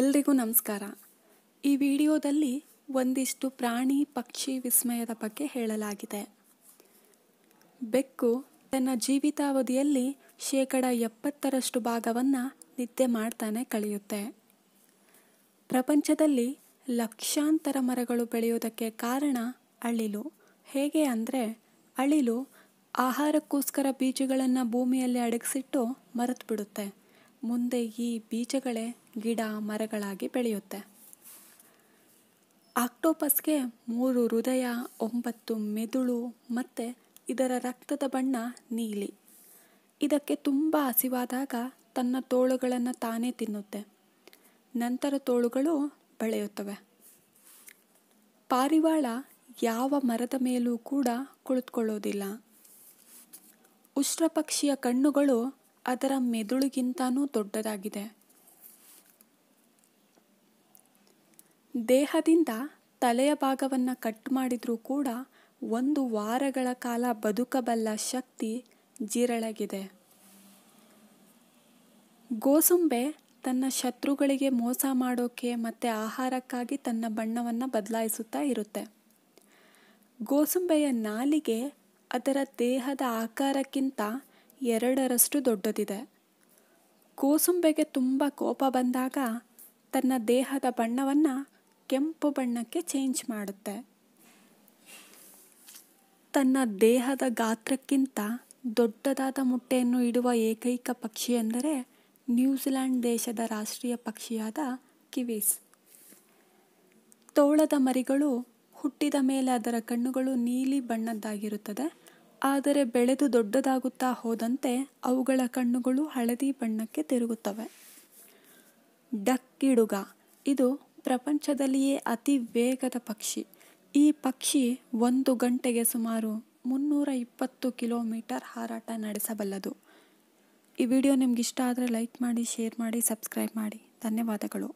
ಎಲ್ರಿಗೂ ನಮಸ್ಕಾರ ಈ ವಿಡಿಯೋದಲ್ಲಿ ಒಂದಿಷ್ಟು ಪ್ರಾಣಿ ಪಕ್ಷಿ ವಿಸ್ಮಯದ ಬಗ್ಗೆ ಹೇಳಲಾಗಿದೆ ಬೆಕ್ಕು ತನ್ನ ಜೀವಿತಾವಧಿಯಲ್ಲಿ ಶೇಕಡ ಎಪ್ಪತ್ತರಷ್ಟು ಭಾಗವನ್ನು ನಿದ್ದೆ ಮಾಡ್ತಾನೆ ಕಳೆಯುತ್ತೆ ಪ್ರಪಂಚದಲ್ಲಿ ಲಕ್ಷಾಂತರ ಮರಗಳು ಬೆಳೆಯುವುದಕ್ಕೆ ಕಾರಣ ಅಳಿಲು ಹೇಗೆ ಅಂದರೆ ಅಳಿಲು ಆಹಾರಕ್ಕೋಸ್ಕರ ಬೀಜಗಳನ್ನು ಭೂಮಿಯಲ್ಲಿ ಅಡಗಿಸಿಟ್ಟು ಮರೆತು ಬಿಡುತ್ತೆ ಮುಂದೆ ಈ ಬೀಜಗಳೇ ಗಿಡ ಮರಗಳಾಗಿ ಬೆಳೆಯುತ್ತೆ ಆಕ್ಟೋಪಸ್ಗೆ ಮೂರು ಹೃದಯ ಒಂಬತ್ತು ಮೆದುಳು ಮತ್ತು ಇದರ ರಕ್ತದ ಬಣ್ಣ ನೀಲಿ ಇದಕ್ಕೆ ತುಂಬ ಹಸಿವಾದಾಗ ತನ್ನ ತೋಳುಗಳನ್ನು ತಾನೇ ತಿನ್ನುತ್ತೆ ನಂತರ ತೋಳುಗಳು ಬೆಳೆಯುತ್ತವೆ ಪಾರಿವಾಳ ಯಾವ ಮರದ ಮೇಲೂ ಕೂಡ ಕುಳಿತುಕೊಳ್ಳೋದಿಲ್ಲ ಉಷ್ಟ್ರಪಕ್ಷಿಯ ಕಣ್ಣುಗಳು ಅದರ ಮೆದುಳಿಗಿಂತನೂ ದೊಡ್ಡದಾಗಿದೆ ದೇಹದಿಂದ ತಲೆಯ ಭಾಗವನ್ನು ಕಟ್ ಮಾಡಿದರೂ ಕೂಡ ಒಂದು ವಾರಗಳ ಕಾಲ ಬದುಕಬಲ್ಲ ಶಕ್ತಿ ಜೀರಳಗಿದೆ ಗೋಸುಂಬೆ ತನ್ನ ಶತ್ರುಗಳಿಗೆ ಮೋಸ ಮಾಡೋಕೆ ಮತ್ತು ಆಹಾರಕ್ಕಾಗಿ ತನ್ನ ಬಣ್ಣವನ್ನು ಬದಲಾಯಿಸುತ್ತಾ ಇರುತ್ತೆ ಗೋಸುಂಬೆಯ ನಾಲಿಗೆ ಅದರ ದೇಹದ ಆಕಾರಕ್ಕಿಂತ ಎರಡರಷ್ಟು ದೊಡ್ಡದಿದೆ ಕೋಸುಂಬೆಗೆ ತುಂಬ ಕೋಪ ಬಂದಾಗ ತನ್ನ ದೇಹದ ಬಣ್ಣವನ್ನು ಕೆಂಪು ಬಣ್ಣಕ್ಕೆ ಚೇಂಜ್ ಮಾಡುತ್ತೆ ತನ್ನ ದೇಹದ ಗಾತ್ರಕ್ಕಿಂತ ದೊಡ್ಡದಾದ ಮೊಟ್ಟೆಯನ್ನು ಇಡುವ ಏಕೈಕ ಪಕ್ಷಿ ಎಂದರೆ ನ್ಯೂಜಿಲ್ಯಾಂಡ್ ದೇಶದ ರಾಷ್ಟ್ರೀಯ ಪಕ್ಷಿಯಾದ ಕಿವೀಸ್ ತೋಳದ ಮರಿಗಳು ಹುಟ್ಟಿದ ಮೇಲೆ ಅದರ ಕಣ್ಣುಗಳು ನೀಲಿ ಬಣ್ಣದ್ದಾಗಿರುತ್ತದೆ ಆದರೆ ಬೆಳೆದು ದೊಡ್ಡದಾಗುತ್ತಾ ಹೋದಂತೆ ಅವುಗಳ ಕಣ್ಣುಗಳು ಹಳದಿ ಬಣ್ಣಕ್ಕೆ ತಿರುಗುತ್ತವೆ ಡಕ್ಕಿಡುಗ ಇದು ಪ್ರಪಂಚದಲ್ಲಿಯೇ ಅತಿ ವೇಗದ ಪಕ್ಷಿ ಈ ಪಕ್ಷಿ ಒಂದು ಗಂಟೆಗೆ ಸುಮಾರು ಮುನ್ನೂರ ಇಪ್ಪತ್ತು ಕಿಲೋಮೀಟರ್ ಹಾರಾಟ ನಡೆಸಬಲ್ಲದು ಈ ವಿಡಿಯೋ ನಿಮ್ಗೆ ಇಷ್ಟ ಆದರೆ ಲೈಕ್ ಮಾಡಿ ಶೇರ್ ಮಾಡಿ ಸಬ್ಸ್ಕ್ರೈಬ್ ಮಾಡಿ ಧನ್ಯವಾದಗಳು